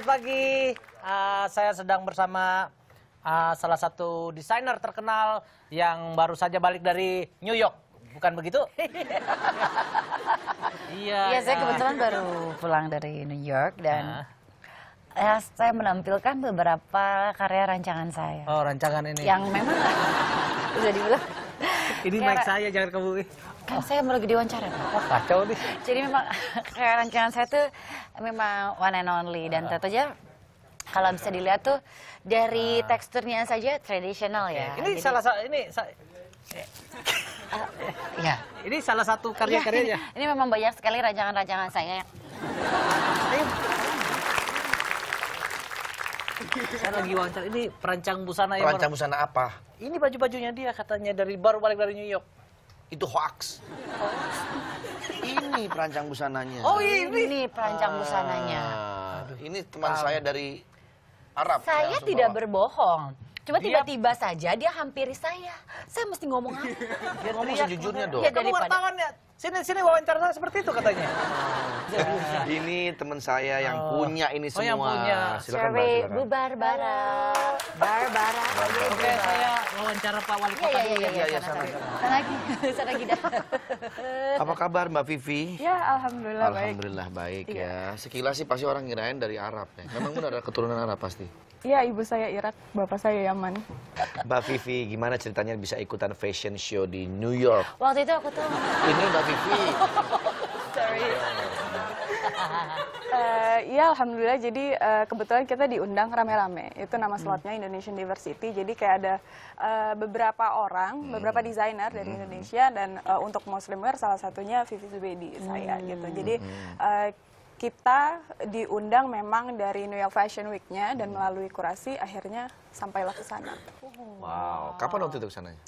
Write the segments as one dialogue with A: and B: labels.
A: selamat pagi. Uh, saya sedang bersama uh, salah satu desainer terkenal yang baru saja balik dari New York. Bukan begitu? iya. Iya, saya iya. kebetulan baru pulang dari New York dan uh. ya, saya menampilkan beberapa karya rancangan saya. Oh, rancangan ini. Yang memang bisa dibilang. Ini mic saya, jangan kebuli. Kan saya lagi diwawancara. Wah, kacau nih. Jadi memang rancangan saya tuh memang one and only. Dan ah. tentu aja kalau bisa dilihat tuh dari ah. teksturnya saja tradisional ya. Ini Jadi, salah
B: satu ini sa uh,
A: ya. Ini salah satu karya-karyanya. Ya, ini, ini memang banyak sekali rancangan-rancangan saya.
B: Saya lagi wawancara ini perancang busana yang perancang busana apa? Ini baju-bajunya dia katanya dari baru balik dari New York itu hoax. Oh. Ini perancang busananya. Oh ini.
A: Ini perancang busananya. Ah, ini teman saya dari Arab. Saya tidak bawa. berbohong. Cuma tiba-tiba saja dia hampiri saya. Saya mesti ngomong apa? Dia ngomong sejujurnya dong. Iya, ya, daripada... wartawan ya, sini sini wawancara saya seperti itu katanya.
B: ini teman saya yang oh. punya ini semua. Oh, yang punya. Silakan Bu
A: Barbara. Barbara. Oke, okay, saya
C: wawancara Pak Wali iya, Kota. Iya, iya, ya, iya, iya, Sana
A: iya. lagi, sana lagi Apa
B: kabar Mbak Vivi?
C: Ya, alhamdulillah, alhamdulillah baik. Alhamdulillah
B: baik ya. Iya. Sekilas sih pasti orang ngirain dari Arab ya. Memang benar ada keturunan Arab pasti.
C: Iya, ibu saya Irak, bapak saya Yaman.
B: Mbak Vivi, gimana ceritanya bisa ikutan fashion show di New York?
C: Waktu itu aku tuh...
B: Ini Mbak Vivi.
C: Sorry. uh, Alhamdulillah. Jadi uh, kebetulan kita diundang rame-rame. Itu nama hmm. slotnya Indonesian Diversity. Jadi kayak ada uh, beberapa orang, hmm. beberapa desainer dari hmm. Indonesia. Dan uh, untuk Muslimwear salah satunya Vivi Zubedi, hmm. saya gitu. Jadi... Uh, kita diundang memang dari New York Fashion Week-nya dan hmm. melalui kurasi akhirnya sampailah ke sana. Wow,
B: kapan waktu itu ke sananya?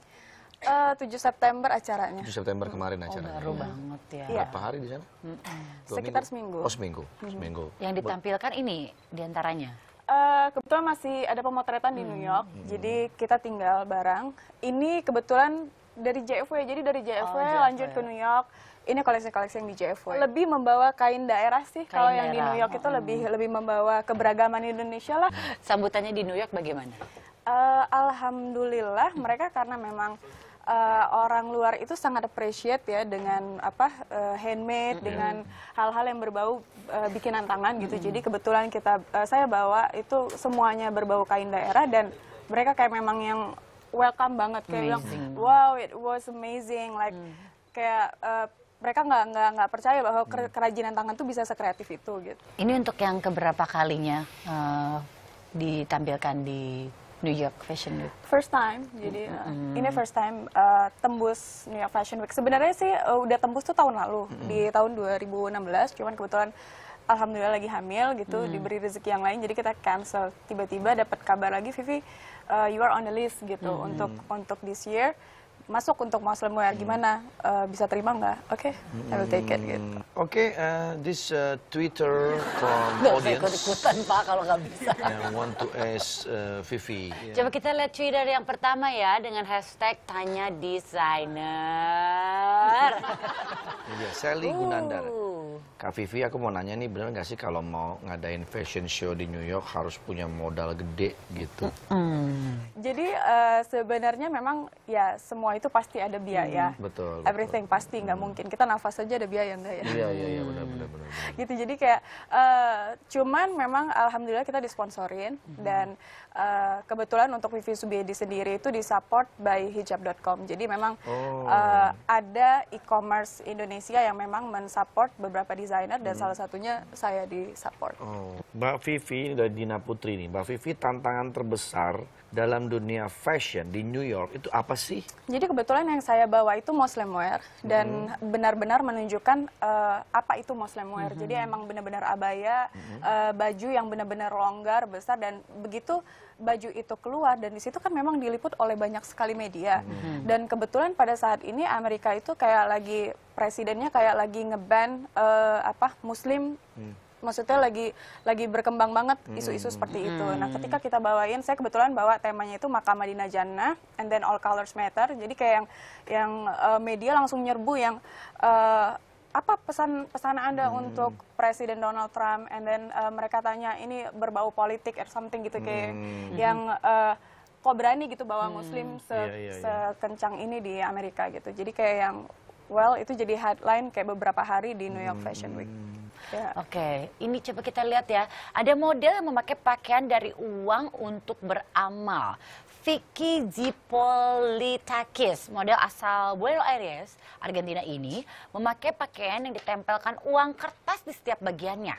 C: Eh, uh, 7 September acaranya. 7
B: September hmm. kemarin oh, acaranya. Oh, baru
C: banget ya. Iya. Berapa hari di sana? Hmm. Sekitar minggu? seminggu. Oh, seminggu.
B: Seminggu. Yang
C: ditampilkan ini diantaranya? Uh, kebetulan masih ada pemotretan hmm. di New York, hmm. jadi kita tinggal bareng. Ini kebetulan dari JFW, jadi dari JFW, oh, JFW. lanjut ke New York ini koleksi-koleksi yang di JFW. Lebih membawa kain daerah sih. Kalau yang di New York itu hmm. lebih lebih membawa keberagaman Indonesia lah. Sambutannya di New York bagaimana? Uh, Alhamdulillah mereka karena memang uh, orang luar itu sangat appreciate ya dengan apa uh, handmade mm -hmm. dengan hal-hal yang berbau uh, bikinan tangan gitu. -hmm. Jadi kebetulan kita uh, saya bawa itu semuanya berbau kain daerah dan mereka kayak memang yang welcome banget kayak amazing. bilang wow it was amazing like mm. kayak uh, mereka nggak nggak nggak percaya bahwa hmm. kerajinan tangan tuh bisa sekreatif itu gitu.
A: Ini untuk yang keberapa kalinya uh, ditampilkan di New York Fashion Week?
C: First time, jadi mm -hmm. ini first time uh, tembus New York Fashion Week. Sebenarnya sih uh, udah tembus tuh tahun lalu mm -hmm. di tahun 2016, cuman kebetulan alhamdulillah lagi hamil gitu, mm -hmm. diberi rezeki yang lain, jadi kita cancel. Tiba-tiba dapat kabar lagi, Vivi, uh, you are on the list gitu mm -hmm. untuk untuk this year masuk untuk Muslim ya, hmm. wear, gimana uh, bisa terima nggak? Oke, okay, I will take it
B: gitu. Hmm. Oke, okay, uh, eh, this uh, Twitter from audience. Gak ikutan
A: Pak kalau nggak bisa. I
B: want to ask uh, Vivi. Yeah. Coba
A: kita lihat Twitter yang pertama ya dengan hashtag tanya Designer. Iya,
B: yeah, Sally Gunandar. Kak Vivi, aku mau nanya nih, bener gak sih kalau mau ngadain fashion show di New York harus punya modal gede gitu?
C: Mm. Jadi uh, sebenarnya memang ya semua itu pasti ada biaya. Mm.
B: Betul.
D: Everything
C: betul. pasti nggak mm. mungkin. Kita nafas saja ada biaya nggak ya? Iya iya iya benar benar benar. Gitu jadi kayak uh, cuman memang alhamdulillah kita disponsorin mm. dan uh, kebetulan untuk Vivi Subiedi sendiri itu disupport by hijab.com. Jadi memang oh. uh, ada e-commerce Indonesia yang memang mensupport beberapa beberapa desainer dan hmm. salah satunya saya di support.
B: Oh. Mbak Vivi dari Dina Putri nih. Mbak Vivi tantangan terbesar dalam dunia fashion di New York itu apa sih?
C: Jadi kebetulan yang saya bawa itu Muslim wear dan hmm. benar-benar hmm. menunjukkan uh, apa itu Muslim wear. Hmm. Jadi emang benar-benar abaya, hmm. uh, baju yang benar-benar longgar, besar dan begitu baju itu keluar dan di situ kan memang diliput oleh banyak sekali media. Hmm. Dan kebetulan pada saat ini Amerika itu kayak lagi presidennya kayak lagi ngeban uh, apa muslim hmm maksudnya lagi lagi berkembang banget hmm. isu-isu hmm. seperti itu. Nah, ketika kita bawain, saya kebetulan bawa temanya itu makam Madinah Jannah and then All Colors Matter. Jadi kayak yang yang uh, media langsung nyerbu yang uh, apa pesan pesan Anda hmm. untuk Presiden Donald Trump and then uh, mereka tanya ini berbau politik or something gitu kayak hmm. hmm. yang uh, kok berani gitu bawa muslim hmm. se yeah, yeah, yeah. sekencang ini di Amerika gitu. Jadi kayak yang well itu jadi headline kayak beberapa hari di New York Fashion Week. Hmm. Yeah. Oke, okay. ini coba kita lihat ya. Ada model
A: yang memakai pakaian dari uang untuk beramal. Vicky Zipolitakis, model asal Buenos Aires, Argentina ini, memakai pakaian yang ditempelkan uang kertas di setiap bagiannya.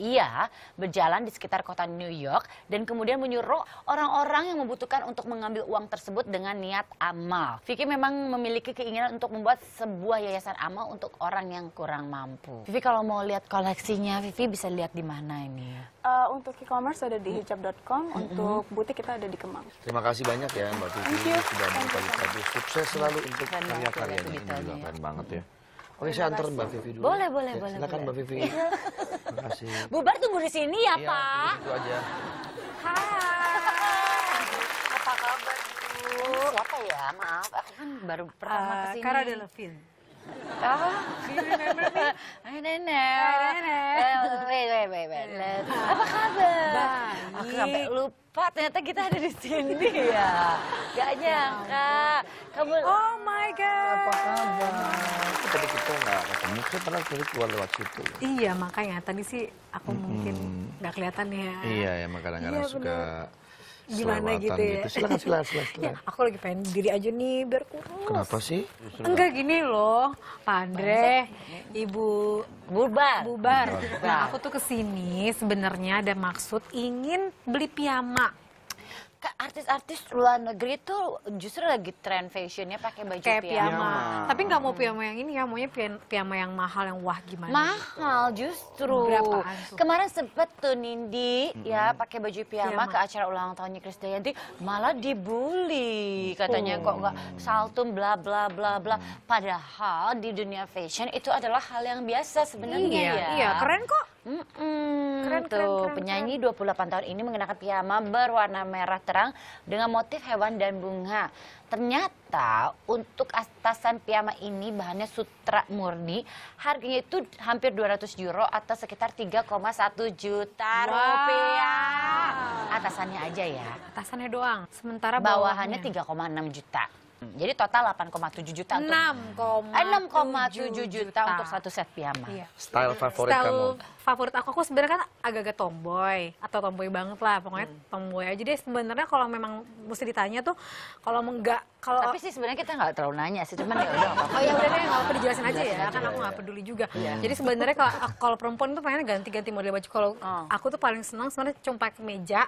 A: Ia berjalan di sekitar kota New York dan kemudian menyuruh orang-orang yang membutuhkan untuk mengambil uang tersebut dengan niat amal. Vicky memang memiliki keinginan untuk membuat sebuah yayasan amal untuk orang yang kurang mampu. Vivi kalau mau lihat koleksinya, Vivi bisa lihat di mana ini? Uh,
C: untuk e-commerce ada di hijab.com, mm -hmm. untuk butik kita ada di Kemang.
B: Terima kasih banyak ya Mbak Vivi sudah berbagi-bagi. Sukses selalu untuk karya-karyanya. Ini juga keren banget ya. Oke, saya antar Mbak Vivi dulu. Boleh, ya. boleh, boleh. Silakan boleh. Mbak Vivi. Iya. Terima kasih.
A: Bubar tunggu di sini ya, iya, Pak.
B: Itu aja. Hai.
A: Apa kabar, Bu? siapa ya? Maaf, aku kan baru pertama uh, kesini. Cara Delevingne. Oh, ini nenek. ini nenek. I don't wei, wei. Apa kabar? Baik. Aku sampai lupa ternyata kita ada di sini ya. Gak ya nyangka. Kamu... Oh my God. Apa kabar?
B: Tadi kita nggak ketemu, kita pernah tadi keluar lewat situ.
D: Iya, makanya tadi sih
B: aku mungkin
D: nggak kelihatan ya.
B: Iya, ya kadang-kadang iya, suka
D: gimana gitu ya. Gitu. Silahkan, silahkan, silahkan. Ya, aku lagi pengen diri aja nih biar
B: kurus. Kenapa sih? Enggak
D: gini loh, Pak Andre, Ibu Bubar. Bubar. Bubar. Nah, aku tuh kesini sebenarnya ada maksud ingin beli piyama artis-artis luar negeri tuh justru lagi tren fashionnya pakai baju Kayak piyama. piyama. Tapi nggak mau piyama yang ini ya, maunya piyama yang mahal yang wah gimana? Gitu.
A: Mahal justru. Berapa? Kemarin sempet tuh Nindi -hmm. ya pakai baju piyama, piyama ke acara ulang tahunnya Krisdayanti malah dibully katanya kok nggak oh. saltum bla bla bla bla. Padahal di dunia fashion itu adalah hal yang biasa sebenarnya iya, ya. Iya, keren kok. Mm -mm. Keren, tuh keren, keren, penyanyi keren. 28 tahun ini mengenakan piyama berwarna merah terang dengan motif hewan dan bunga. Ternyata untuk atasan piyama ini bahannya sutra murni, harganya itu hampir 200 euro atau sekitar 3,1 juta wow. rupiah. Atasannya aja ya. Atasannya doang. Sementara bawahannya, bawahannya 3,6 juta. Jadi total 8,7 juta 6,7 juta, untuk satu set piyama. Iya. Style favorit Style kamu? favorit aku, aku sebenarnya kan agak-agak tomboy
D: atau tomboy banget lah, pokoknya hmm. tomboy aja Jadi Sebenarnya kalau memang mesti ditanya tuh, kalau enggak kalau tapi sih sebenarnya kita nggak terlalu nanya sih, cuman ya udah apa-apa. Oh ya udah deh, nggak apa dijelasin aja ya, kan aku nggak peduli juga. Iya. Jadi sebenarnya kalau kalau perempuan tuh pengen ganti-ganti model baju. Kalau oh. aku tuh paling senang sebenarnya cuma pakai kemeja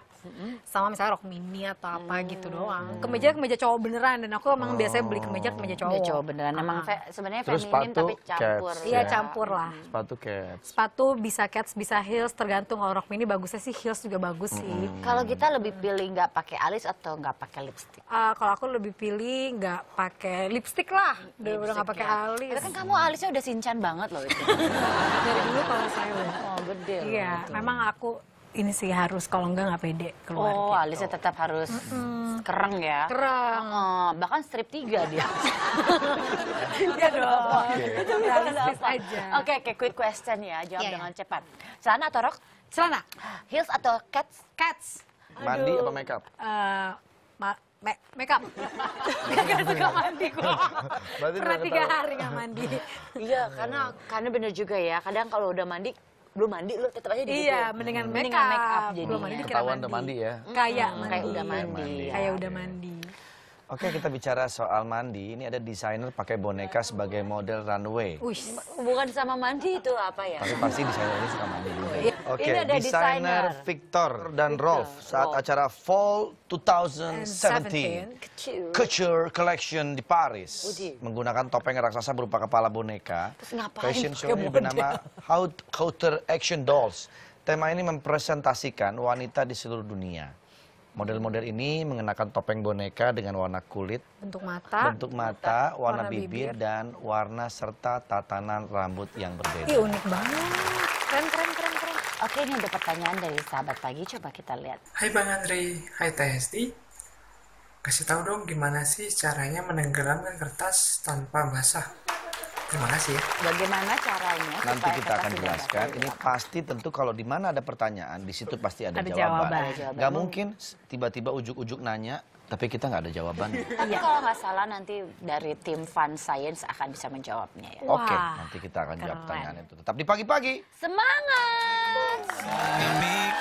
D: sama misalnya rok mini atau apa hmm. gitu doang. Kemeja hmm. kemeja cowok beneran dan aku sama emang biasanya beli kemeja kemeja cowok. Kemeja cowok beneran. Emang fe, sebenarnya feminin tapi campur. Iya ya. campur lah.
B: Sepatu cats.
D: Sepatu bisa cats bisa heels tergantung kalau rok mini bagusnya sih heels juga bagus sih. -hmm. Kalau kita lebih pilih nggak pakai alis atau nggak pakai lipstick? Uh, kalau aku lebih pilih nggak pakai lipstick lah. Udah udah nggak pakai ya. alis. Tapi kan kamu alisnya udah sincan banget loh itu. Dari dulu kalau saya. Oh gede. Iya, memang aku ini sih harus kalau enggak nggak pede keluar. Oh, gitu. alisnya tetap harus mm -hmm. kereng ya.
A: Kereng. Oh, bahkan strip tiga dia. Iya dong. Itu aja. Oke, okay, oke, okay, quick question ya, jawab yeah, iya. dengan yeah. cepat. Celana atau rok? Celana. Heels atau cats? Cats. Mandi atau apa makeup? Uh, ma me makeup. Gak suka mandi
D: gua.
B: Pernah tiga hari gak
D: mandi.
A: Iya, karena karena bener juga ya. Kadang kalau udah mandi belum mandi lu tetap aja di Iya, mendingan, mendingan hmm. make up. Mendingan make up jadi. Belum mandi kira
B: mandi. mandi ya.
A: Kayak hmm. mandi. Kayak udah mandi. Kayak udah mandi.
B: Oke, kita bicara soal mandi. Ini ada desainer pakai boneka sebagai model runway.
A: Wih, bukan sama mandi itu apa ya? Tapi
B: pasti desainer ini suka mandi iya. Ini Oke, desainer Victor dan Victor, Rolf saat Rolf. acara Fall 2017 Couture Collection di Paris Udi. menggunakan topeng raksasa berupa kepala boneka.
C: Fashion show ini bernama
B: Couture Action Dolls. Tema ini mempresentasikan wanita di seluruh dunia. Model-model ini mengenakan topeng boneka dengan warna kulit,
A: bentuk mata, bentuk mata, mata warna, warna bibir, bibir, dan
B: warna serta tatanan rambut
A: yang berbeda. Ih, unik banget. Keren, keren, keren, keren. Oke, ini ada pertanyaan dari sahabat pagi. Coba kita lihat. Hai Bang Andre, hai Teh Kasih tahu dong gimana sih caranya menenggelamkan kertas tanpa basah?
B: Terima
D: kasih
A: ya. Bagaimana caranya?
B: Nanti kita akan jelaskan. Ini pasti tentu kalau di mana ada pertanyaan, di situ pasti ada, ada jawaban. jawaban. Gak mungkin tiba-tiba ujuk-ujuk nanya, tapi kita nggak ada jawaban. Iya.
C: Tapi iya.
A: kalau nggak salah nanti dari tim Fun Science akan bisa menjawabnya ya. Oke, Oke, nanti
B: kita akan keren. jawab pertanyaan itu. Tetap di pagi-pagi.
A: Semangat! Semangat.